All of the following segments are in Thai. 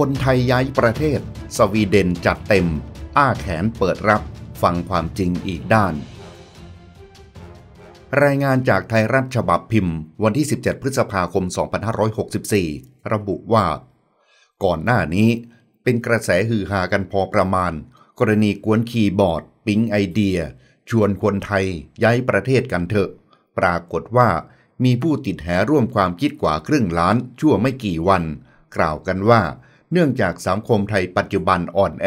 คนไทยย้ายประเทศ สวีเดนจัดเต็ม อ้าแขนเปิดรับฟังความจริงอีกด้าน รายงานจากไทยรัฐฉบับพิมพ์ วันที่ 17 พฤษภาคม 2564 ระบุว่า ก่อนหน้านี้เป็นกระแสฮือฮากันพอประมาณ กรณีกวนคีย์บอร์ดปิ๊งไอเดียชวนคนไทยย้ายประเทศกันเถอะ ปรากฏว่ามีผู้ติดแหร่วมความคิดกว่าครึ่งล้าน ชั่วไม่กี่วัน กล่าวกันว่าเนื่องจากสังคมไทยปัจจุบันอ่อนแอ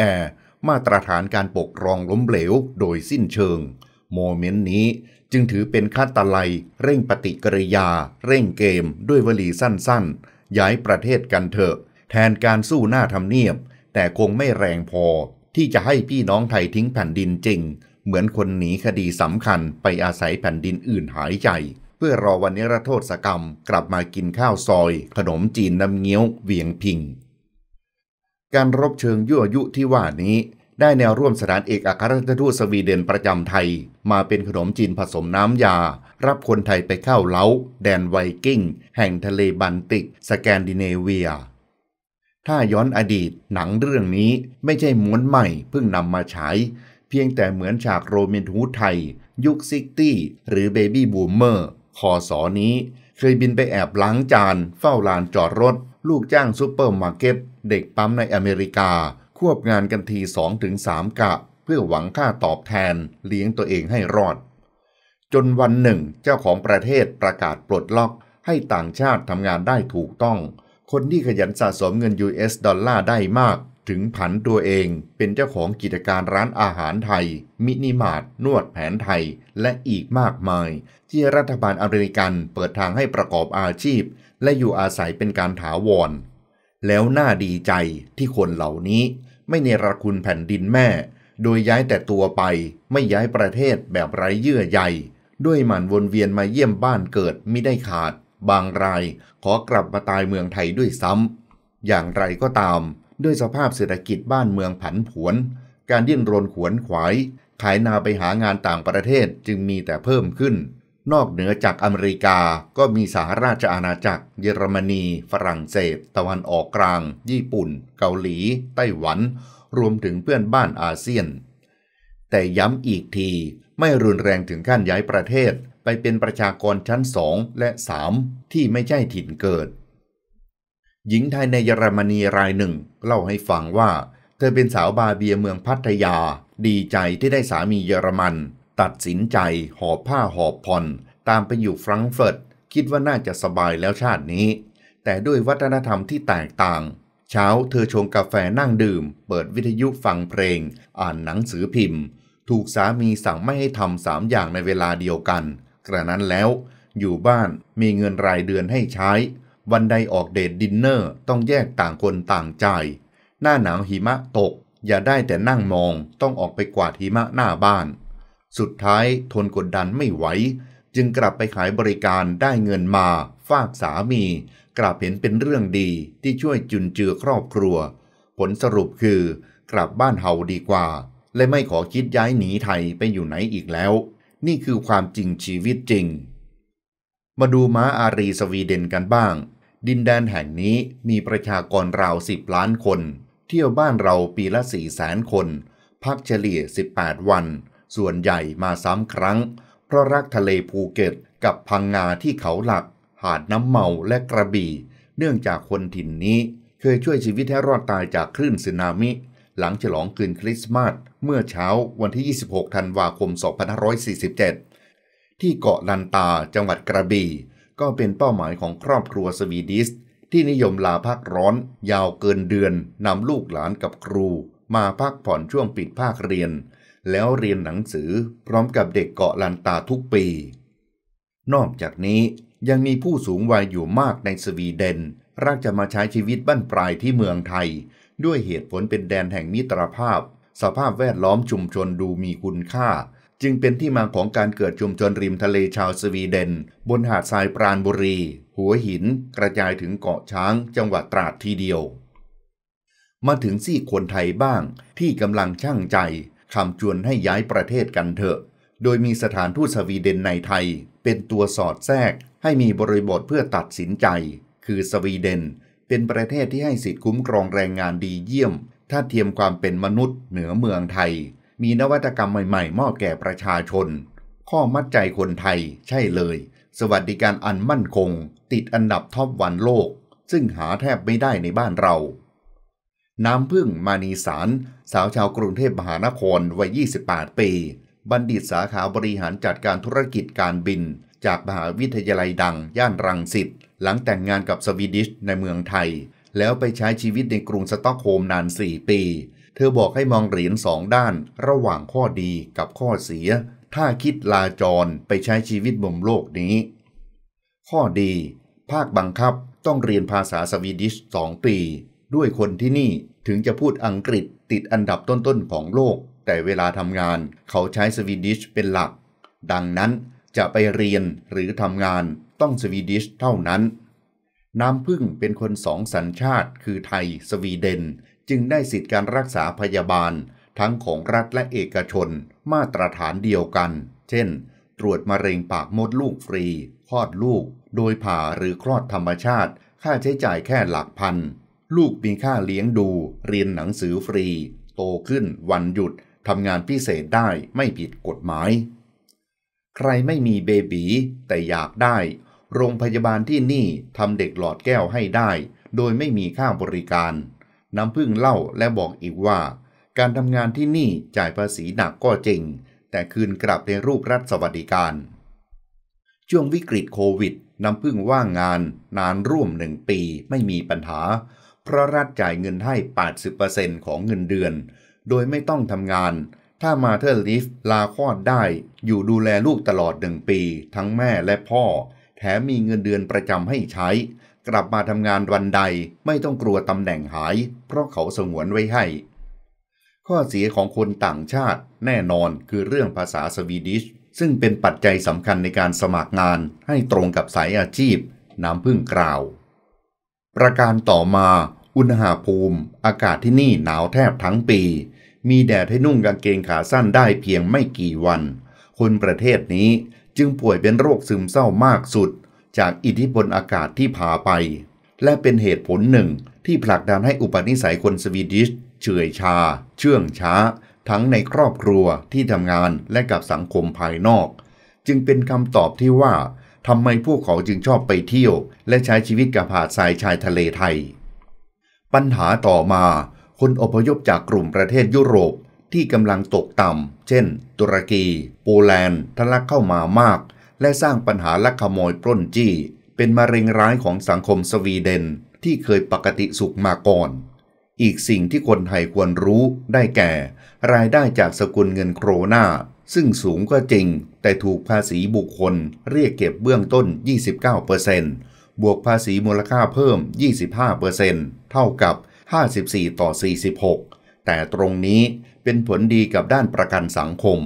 มาตรฐานการปกครองล้มเหลวโดยสิ้นเชิง โมเมนต์นี้จึงถือเป็นคาตะไลเร่งปฏิกิริยา เร่งเกมด้วยวลีสั้นๆ ย้ายประเทศกันเถอะ แทนการสู้หน้าทำเนียบ แต่คงไม่แรงพอ ที่จะให้พี่น้องไทยทิ้งแผ่นดินจริง เหมือนคนหนีคดีสำคัญไปอาศัยแผ่นดินอื่นหายใจ เพื่อรอวันนิรโทษกรรม กลับมากินข้าวซอยขนมจีนน้ำเงี้ยวเวียงพิงการรบเชิงยั่วยุที่ว่านี้ ได้แนวร่วมสถานเอกอัครราชทูตสวีเดนประจำไทย มาเป็นขนมจีนผสมน้ำยา รับคนไทยไปเข้าเล้า แดนไวกิ้ง แห่งทะเลบัลติก สแกนดิเนเวีย ถ้าย้อนอดีตหนังเรื่องนี้ไม่ใช่ม้วนใหม่เพิ่งนำมาฉายเพียงแต่เหมือนฉากโรแมนทูตไทย ยุคซิกตี้ หรือเบบี้บูมเมอร์คอสอนี้ เคยบินไปแอบล้างจาน เฝ้าลานจอดรถ ลูกจ้างซูเปอร์มาร์เก็ตเด็กปั๊มในอเมริกา ควบงานกันที2-3กะ เพื่อหวังค่าตอบแทนเลี้ยงตัวเองให้รอด จนวันหนึ่ง เจ้าของประเทศประกาศปลดล็อก ให้ต่างชาติทำงานได้ถูกต้อง คนที่ขยันสะสมเงิน US ดอลลาร์ได้มาก ถึงผันตัวเองเป็นเจ้าของกิจการร้านอาหารไทย มินิมาร์ทนวดแผนไทยและอีกมากมาย ที่รัฐบาลอเมริกันเปิดทางให้ประกอบอาชีพ และอยู่อาศัยเป็นการถาวรแล้วน่าดีใจที่คนเหล่านี้ไม่เนรคุณแผ่นดินแม่ โดยย้ายแต่ตัวไปไม่ย้ายประเทศแบบไร้เยื่อใยด้วยหมันวนเวียนมาเยี่ยมบ้านเกิดไม่ได้ขาด บางรายขอกลับมาตายเมืองไทยด้วยซ้ำ อย่างไรก็ตาม ด้วยสภาพเศรษฐกิจบ้านเมืองผันผวน การดิ้นรนขวนขวาย ขายนาไปหางานต่างประเทศจึงมีแต่เพิ่มขึ้นนอกเหนือจากอเมริกาก็มีสหราชอาณาจักร เยอรมนี ฝรั่งเศส ตะวันออกกลาง ญี่ปุ่น เกาหลี ไต้หวัน รวมถึงเพื่อนบ้านอาเซียน แต่ย้ำอีกทีไม่รุนแรงถึงขั้นย้ายประเทศไปเป็นประชากรชั้นสองและสามที่ไม่ใช่ถิ่นเกิด หญิงไทยในเยอรมนีรายหนึ่งเล่าให้ฟังว่า เธอเป็นสาวบาเบียเมืองพัทยา ดีใจที่ได้สามีเยอรมันตัดสินใจหอบผ้าหอบผ่อนตามไปอยู่ฟรังเฟิร์ตคิดว่าน่าจะสบายแล้วชาตินี้ แต่ด้วยวัฒนธรรมที่แตกต่าง เช้าเธอชงกาแฟนั่งดื่ม เปิดวิทยุฟังเพลงอ่านหนังสือพิมพ์ ถูกสามีสั่งไม่ให้ทำสามอย่างในเวลาเดียวกัน กระนั้นแล้วอยู่บ้านมีเงินรายเดือนให้ใช้ วันใดออกเดทดินเนอร์ต้องแยกต่างคนต่างใจหน้าหนาวหิมะตกอย่าได้แต่นั่งมองต้องออกไปกวาดหิมะหน้าบ้านสุดท้าย ทนกดดันไม่ไหวจึงกลับไปขายบริการได้เงินมา ฝากสามี กลับเห็นเป็นเรื่องดีที่ช่วยจุนเจือครอบครัว ผลสรุปคือกลับบ้านเฮาดีกว่า และไม่ขอคิดย้ายหนีไทยไปอยู่ไหนอีกแล้ว นี่คือความจริงชีวิตจริง มาดูม้าอารีสวีเดนกันบ้าง ดินแดนแห่งนี้มีประชากรราวสิบล้านคน เที่ยวบ้านเราปีละสี่แสนคนพักเฉลี่ย 18 วันส่วนใหญ่มาซ้ำครั้ง เพราะรักทะเลภูเก็ตกับพังงาที่เขาหลัก หาดน้ำเมาและกระบี่เนื่องจากคนถิ่นนี้เคยช่วยชีวิตให้รอดตายจากคลื่นสึนามิ หลังฉลองคืนคริสต์มาสเมื่อเช้าวันที่ 26 ธันวาคม 2547 ที่เกาะลันตาจังหวัดกระบี่ ก็เป็นเป้าหมายของครอบครัวสวีดิส ที่นิยมลาพักร้อน ยาวเกินเดือนนำลูกหลานกับครู มาพักผ่อนช่วงปิดภาคเรียนแล้วเรียนหนังสือพร้อมกับเด็กเกาะลันตาทุกปี นอกจากนี้ยังมีผู้สูงวัยอยู่มากในสวีเดนรักจะมาใช้ชีวิตบ้านปลายที่เมืองไทย ด้วยเหตุผลเป็นแดนแห่งมิตรภาพ สภาพแวดล้อมชุมชนดูมีคุณค่า จึงเป็นที่มาของการเกิดชุมชนริมทะเลชาวสวีเดน บนหาดทรายปราณบุรี หัวหินกระจายถึงเกาะช้างจังหวัดตราดทีเดียว มาถึงซี่คนไทยบ้าง ที่กำลังช่างใจคำจวนให้ย้ายประเทศกันเถอะ โดยมีสถานทูตสวีเดนในไทย เป็นตัวสอดแทรกให้มีบริบทเพื่อตัดสินใจ คือสวีเดนเป็นประเทศที่ให้สิทธิคุ้มครองแรงงานดีเยี่ยม ถ้าเทียมความเป็นมนุษย์เหนือเมืองไทย มีนวัตกรรมใหม่ๆ มอบแก่ประชาชน ข้อมัดใจคนไทย ใช่เลย สวัสดิการอันมั่นคง ติดอันดับท็อปวันโลก ซึ่งหาแทบไม่ได้ในบ้านเราน้ำพึ่งมานีสาร สาวชาวกรุงเทพมหานครวัย 28 ปี บัณฑิตสาขาบริหารจัดการธุรกิจการบิน จากมหาวิทยาลัยดังย่านรังสิตหลังแต่งงานกับสวีดิชในเมืองไทย แล้วไปใช้ชีวิตในกรุงสต็อกโฮมนาน 4 ปี เธอบอกให้มองเหรียญสองด้านระหว่างข้อดีกับข้อเสีย ถ้าคิดลาจรไปใช้ชีวิตบนโลกนี้ ข้อดี ภาคบังคับต้องเรียนภาษาสวีดิช2ปีด้วยคนที่นี่ถึงจะพูดอังกฤษติดอันดับต้นๆของโลก แต่เวลาทำงาน เขาใช้สวีดิชเป็นหลัก ดังนั้นจะไปเรียนหรือทำงานต้องสวีดิชเท่านั้น น้ำพึ่งเป็นคนสองสัญชาติ คือไทย สวีเดนจึงได้สิทธิการรักษาพยาบาล ทั้งของรัฐและเอกชนมาตรฐานเดียวกัน เช่น ตรวจมะเร็งปากมดลูกฟรี คลอดลูก โดยผ่าหรือคลอดธรรมชาติ ค่าใช้จ่ายแค่หลักพันลูกมีค่าเลี้ยงดูเรียนหนังสือฟรี โตขึ้น วันหยุดทำงานพิเศษได้ไม่ผิดกฎหมาย ใครไม่มีเบบี แต่อยากได้ โรงพยาบาลที่นี่ทำเด็กหลอดแก้วให้ได้ โดยไม่มีค่าบริการน้ำพึ่งเล่าและบอกอีกว่า การทำงานที่นี่จ่ายภาษีหนักก็จริง แต่คืนกลับในรูปรัฐสวัสดิการ ช่วงวิกฤตโควิดน้ำพึ่งว่างงาน นานร่วมหนึ่งปี ไม่มีปัญหาเพราะรัฐจ่ายเงินให้ 80%ของเงินเดือน โดยไม่ต้องทำงาน ถ้ามาเธอร์ลิฟลาคลอดได้ อยู่ดูแลลูกตลอดหนึ่งปี ทั้งแม่และพ่อ แถมมีเงินเดือนประจำให้ใช้ กลับมาทำงานวันใดไม่ต้องกลัวตำแหน่งหาย เพราะเขาสงวนไว้ให้ ข้อเสียของคนต่างชาติแน่นอนคือเรื่องภาษาสวีดิช ซึ่งเป็นปัจจัยสำคัญในการสมัครงานให้ตรงกับสายอาชีพน้ำพึ่งกล่าว ประการต่อมาอุณหภูมิ อากาศที่นี่หนาวแทบทั้งปี มีแดดให้นุ่งกางเกงขาสั้นได้เพียงไม่กี่วัน คนประเทศนี้จึงป่วยเป็นโรคซึมเศร้ามากสุด จากอิทธิพลอากาศที่พาไป และเป็นเหตุผลหนึ่งที่ผลักดันให้อุปนิสัยคนสวีดิชเฉื่อยชา เชื่องช้า ทั้งในครอบครัวที่ทำงานและกับสังคมภายนอก จึงเป็นคำตอบที่ว่าทำไมพวกเขาจึงชอบไปเที่ยว และใช้ชีวิตกับหาดทรายชายทะเลไทยปัญหาต่อมาคนอพยพจากกลุ่มประเทศยุโรป ที่กำลังตกต่ำ เช่น ตุรกี โปแลนด์ทะลักเข้ามามาก และสร้างปัญหาลักขโมยปล้นจี้ เป็นมะเร็งร้ายของสังคมสวีเดนที่เคยปกติสุขมาก่อน อีกสิ่งที่คนไทยควรรู้ได้แก่ รายได้จากสกุลเงินโครนาซึ่งสูงก็จริง แต่ถูกภาษีบุคคลเรียกเก็บเบื้องต้น29%เบวกภาษีมูลค่าเพิ่ม 25%เเท่ากับ 54 ต่อ 46 แต่ตรงนี้เป็นผลดีกับด้านประกันสังคม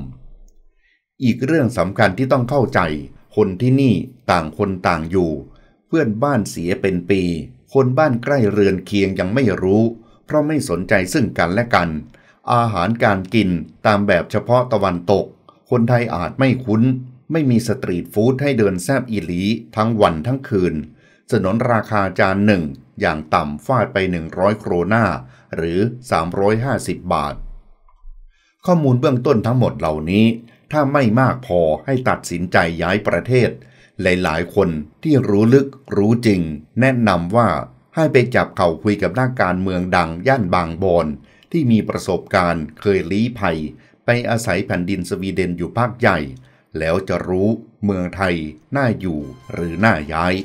อีกเรื่องสำคัญที่ต้องเข้าใจ คนที่นี่ต่างคนต่างอยู่ เพื่อนบ้านเสียเป็นปี คนบ้านใกล้เรือนเคียงยังไม่รู้ เพราะไม่สนใจซึ่งกันและกัน อาหารการกินตามแบบเฉพาะตะวันตก คนไทยอาจไม่คุ้น ไม่มีสตรีทฟู้ดให้เดินแซบอีหลีทั้งวันทั้งคืนสนนราคาจานหนึ่งอย่างต่ำฟาดไป 100 โครนาหรือ 350 บาท ข้อมูลเบื้องต้นทั้งหมดเหล่านี้ ถ้าไม่มากพอให้ตัดสินใจย้ายประเทศ หลายๆคนที่รู้ลึกรู้จริงแนะนำว่าให้ไปจับเข่าคุยกับนักการเมืองดังย่านบางบอนที่มีประสบการณ์เคยลี้ภัยไปอาศัยแผ่นดินสวีเดนอยู่ภาคใหญ่ แล้วจะรู้เมืองไทยน่าอยู่หรือน่าย้าย